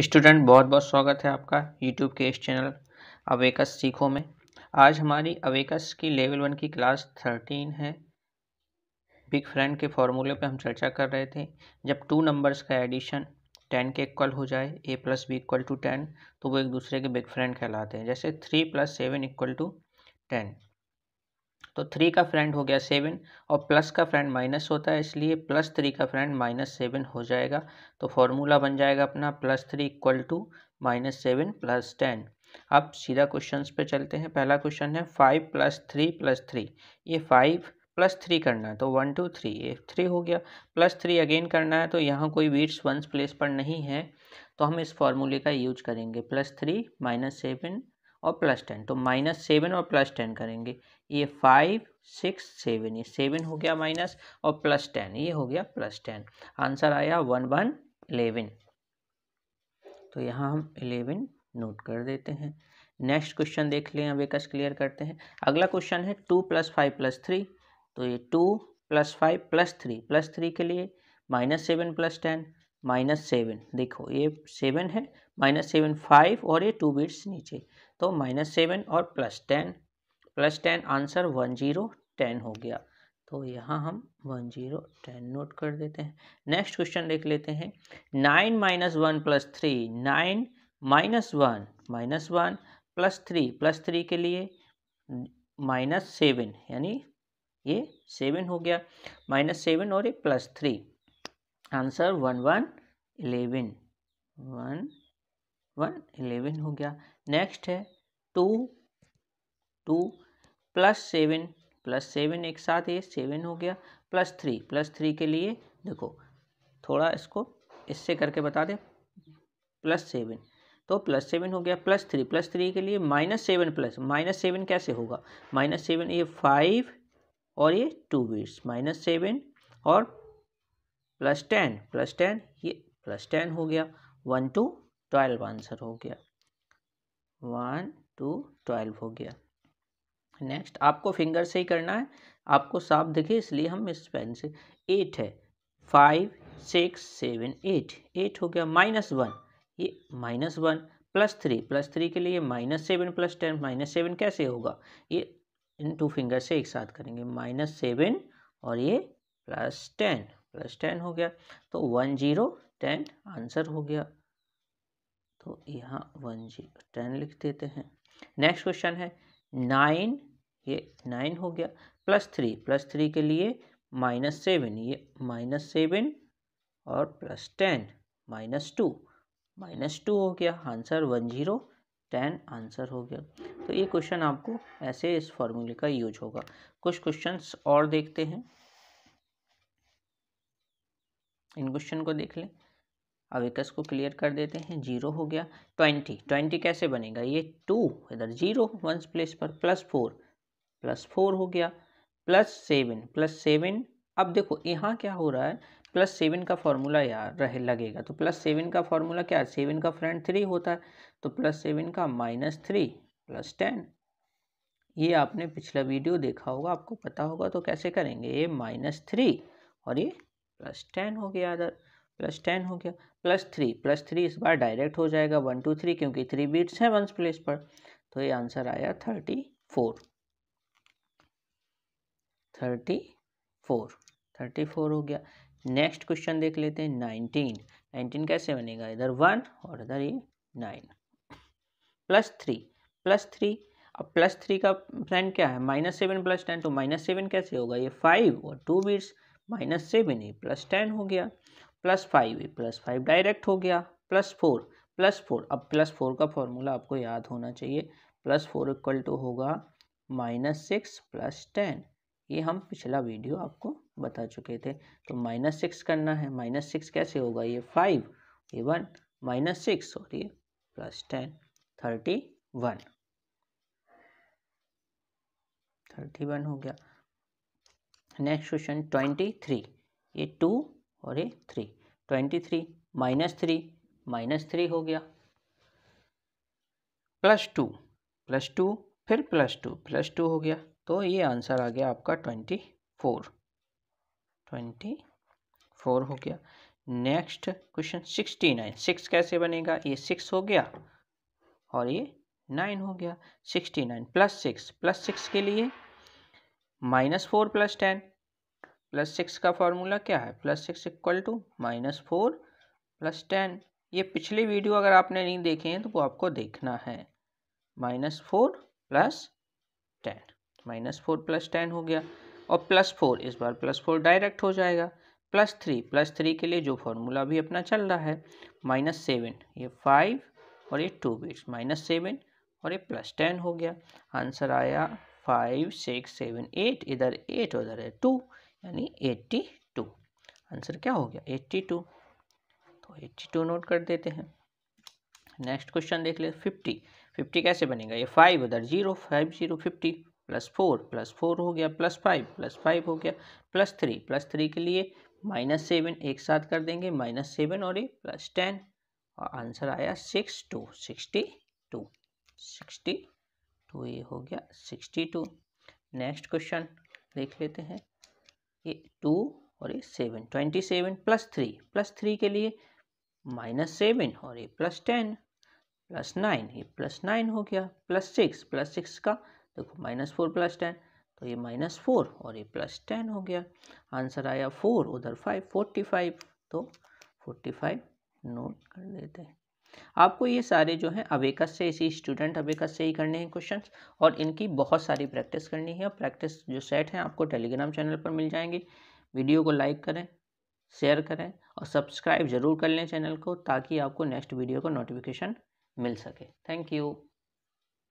student बहुत बहुत स्वागत है आपका यूट्यूब के इस चैनल अवेकस सीखो में आज हमारी अवेकस की लेवल वन की क्लास थर्टीन है बिग फ्रेंड के फॉर्मूले पे हम चर्चा कर रहे थे जब टू नंबर्स का एडिशन टेन के इक्वल हो जाए A plus B equal to ten तो वो एक दूसरे के बिग फ्रेंड कहलाते हैं जैसे three plus seven equal to ten तो थ्री का फ्रेंड हो गया सेवन और प्लस का फ्रेंड माइनस होता है इसलिए प्लस थ्री का फ्रेंड माइनस सेवन हो जाएगा तो फॉर्मूला बन जाएगा अपना plus three equal to minus seven plus ten अब सीधा क्वेश्चन पे चलते हैं पहला क्वेश्चन है five plus three plus three ये फाइव प्लस थ्री करना है तो वन टू थ्री ये थ्री हो गया प्लस थ्री अगेन करना है तो यहाँ कोई वीट्स वंस प्लेस पर नहीं है तो हम इस फॉर्मूले का यूज करेंगे प्लस थ्री माइनस सेवन और प्लस टेन तो माइनस सेवन और प्लस टेन करेंगे ये फाइव सिक्स सेवन ये सेवन हो गया माइनस और प्लस टेन ये हो गया प्लस टेन आंसर आया वन वन इलेवन तो यहाँ हम इलेवन नोट कर देते हैं नेक्स्ट क्वेश्चन देख लें अब एक क्लियर करते हैं अगला क्वेश्चन है two plus five plus three तो ये two plus five plus three plus three के लिए minus seven plus ten minus seven देखो ये सेवन है माइनस सेवन फाइव और ये टू बिट्स नीचे तो माइनस सेवन और plus ten plus ten answer one zero ten हो गया तो यहाँ हम वन जीरो टेन नोट कर देते हैं नेक्स्ट क्वेश्चन देख लेते हैं nine minus one plus three nine minus one minus one plus three plus three के लिए माइनस सेवन यानी ये सेवन हो गया माइनस सेवन और ये plus three answer one one eleven one one eleven हो गया नेक्स्ट है two two plus seven plus seven एक साथ ये सेवन हो गया प्लस थ्री प्लस थ्री के लिए देखो थोड़ा इसको इससे करके बता दें प्लस सेवन तो प्लस सेवन हो गया प्लस थ्री प्लस थ्री के लिए minus seven plus minus seven कैसे होगा माइनस सेवन ये फाइव और ये टू बीट्स माइनस सेवन और प्लस टेन प्लस टेन ये प्लस टेन हो गया वन टू ट्वेल्व आंसर हो गया वन टू ट्वेल्व हो गया नेक्स्ट आपको फिंगर से ही करना है आपको साफ दिखे इसलिए हम इस पेन से एट है five six seven eight eight हो गया माइनस वन ये minus one plus three plus three के लिए minus seven plus ten minus seven कैसे होगा ये इन टू फिंगर से एक साथ करेंगे माइनस सेवन और ये प्लस टेन प्लस टेन हो गया तो वन जीरो टेन आंसर हो गया तो यहाँ वन जीरो टेन लिख देते हैं नेक्स्ट क्वेश्चन है नाइन ये नाइन हो गया प्लस थ्री प्लस थ्री के लिए माइनस सेवन ये माइनस सेवन और plus ten minus two minus two हो गया answer one zero ten answer हो गया तो ये क्वेश्चन आपको ऐसे इस फॉर्मूले का यूज होगा कुछ क्वेश्चंस और देखते हैं इन क्वेश्चन को देख लें अब इक्कीस को क्लियर कर देते हैं जीरो हो गया ट्वेंटी ट्वेंटी कैसे बनेगा ये टू इधर जीरो वंस प्लेस पर प्लस फोर प्लस फोर हो गया प्लस सेवन प्लस सेवन अब देखो यहाँ क्या हो रहा है प्लस सेवन का फॉर्मूला यार रहे लगेगा तो प्लस सेवन का फॉर्मूला क्या है सेवन का फ्रेंड थ्री होता है तो प्लस सेवन का माइनस थ्री प्लस टेन ये आपने पिछला वीडियो देखा होगा आपको पता होगा तो कैसे करेंगे ये माइनस थ्री और ये प्लस टेन हो गया अदर प्लस टेन हो गया प्लस थ्री प्लस थ्री इस बार डायरेक्ट हो जाएगा वन टू थ्री क्योंकि थ्री बीट्स हैं वंस प्लेस पर तो ये आंसर आया thirty four thirty four thirty four हो गया नेक्स्ट क्वेश्चन देख लेते हैं नाइनटीन नाइनटीन कैसे बनेगा इधर वन और इधर ये nine plus three plus three अब प्लस थ्री का फ्रेंड क्या है माइनस सेवन प्लस टेन तो माइनस सेवन कैसे होगा ये फाइव और two beads minus seven a plus ten हो गया plus five a plus five direct हो गया प्लस फोर प्लस फोर अब प्लस फोर का फॉर्मूला आपको याद होना चाहिए प्लस फोर इक्वल टू होगा माइनस सिक्स प्लस टेन ये हम पिछला वीडियो आपको बता चुके थे तो माइनस सिक्स करना है माइनस सिक्स कैसे होगा ये फाइव ये वन माइनस सिक्स और ये plus ten thirty one thirty one हो गया नेक्स्ट क्वेश्चन ट्वेंटी थ्री ये टू और ये three twenty three minus three minus three हो गया प्लस टू प्लस टू फिर प्लस टू प्लस टू हो गया तो ये आंसर आ गया आपका ट्वेंटी फोर ट्वेंटी फोर हो गया next question sixty nine six कैसे बनेगा ये सिक्स हो गया और ये नाइन हो गया sixty nine plus six plus six के लिए minus four plus ten plus six का फॉर्मूला क्या है plus six equal to minus four plus ten ये पिछली वीडियो अगर आपने नहीं देखे हैं तो वो आपको देखना है minus four plus ten minus four plus ten हो गया और प्लस फोर इस बार प्लस फोर डायरेक्ट हो जाएगा प्लस थ्री प्लस थ्री के लिए जो फॉर्मूला भी अपना चल रहा है माइनस सेवन ये फाइव और ये टू बिट्स माइनस सेवन और ये प्लस टेन हो गया आंसर आया फाइव सिक्स सेवन एट इधर एट उधर है टू यानी एट्टी टू आंसर क्या हो गया एट्टी टू तो एट्टी टू नोट कर देते हैं नेक्स्ट क्वेश्चन देख ले फिफ्टी फिफ्टी कैसे बनेगा ये फाइव उधर zero five zero fifty plus four plus four हो गया प्लस फाइव प्लस फाइव हो गया प्लस थ्री प्लस थ्री के लिए माइनस सेवन एक साथ कर देंगे माइनस सेवन और ये प्लस टेन और आंसर आया six two sixty two sixty तो ये हो गया सिक्सटी टू नेक्स्ट क्वेश्चन देख लेते हैं ये टू और ये seven twenty seven plus three plus three के लिए माइनस सेवन और ये प्लस टेन प्लस नाइन ये प्लस नाइन हो गया प्लस सिक्स प्लस सिक्स का देखो माइनस फोर प्लस टेन तो ये माइनस फोर और ये प्लस टेन हो गया आंसर आया फोर उधर फाइव फोर्टी फाइव तो फोर्टी फाइव नोट कर लेते हैं आपको ये सारे जो हैं अवेकस से इसी स्टूडेंट अवेकस से ही करने हैं क्वेश्चंस और इनकी बहुत सारी प्रैक्टिस करनी है और प्रैक्टिस जो सेट हैं आपको टेलीग्राम चैनल पर मिल जाएंगे वीडियो को लाइक करें शेयर करें और सब्सक्राइब ज़रूर कर लें चैनल को ताकि आपको नेक्स्ट वीडियो का नोटिफिकेशन मिल सके थैंक यू